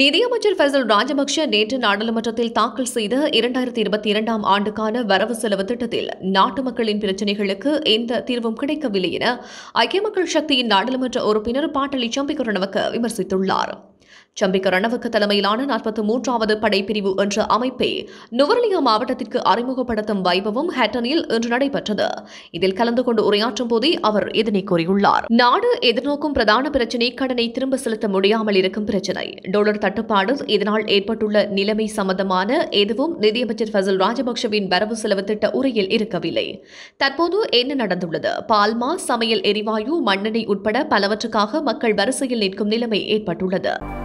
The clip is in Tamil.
நிதியமைச்சர் ஃபைசல் ராஜபக்ஷ நேற்று நாடாளுமன்றத்தில் தாக்கல் செய்த இரண்டாயிரத்தி இருபத்தி இரண்டாம் ஆண்டுக்கான வரவு செலவு திட்டத்தில் நாட்டு மக்களின் பிரச்சினைகளுக்கு எந்த தீர்வும் கிடைக்கவில்லை என ஐக்கிய மக்கள் சக்தியின் நாடாளுமன்ற உறுப்பினர் பாட்டலி சம்பிகரணவுக்கு விமர்சித்துள்ளார் சம்பிக்க ரணவுக்கு தலைமையிலான நாற்பத்தி மூன்றாவது படைப்பிரிவு என்ற அமைப்பை நுவரலியா மாவட்டத்திற்கு அறிமுகப்படுத்தும் வைபவம் ஹேட்டனில் இன்று நடைபெற்றது இதில் கலந்து கொண்டு உரையாற்றும் போதே அவர் இதனை கூறியுள்ளார் நாடு எதிர்நோக்கும் பிரதான பிரச்சினை கடனை திரும்ப செலுத்த முடியாமல் இருக்கும் பிரச்சினை டாலர் தட்டுப்பாடு இதனால் ஏற்பட்டுள்ள நிலைமை சம்பந்தமான எதுவும் நிதியமைச்சர் ஃபசல் ராஜபக்சவின் வரவு செலவு திட்ட உரையில் இருக்கவில்லை தற்போது என்ன நடந்துள்ளது பால்மா சமையல் எரிவாயு மண்ணெண்ணெய் உட்பட பலவற்றுக்காக மக்கள் வரிசையில் நிற்கும் நிலைமை ஏற்பட்டுள்ளது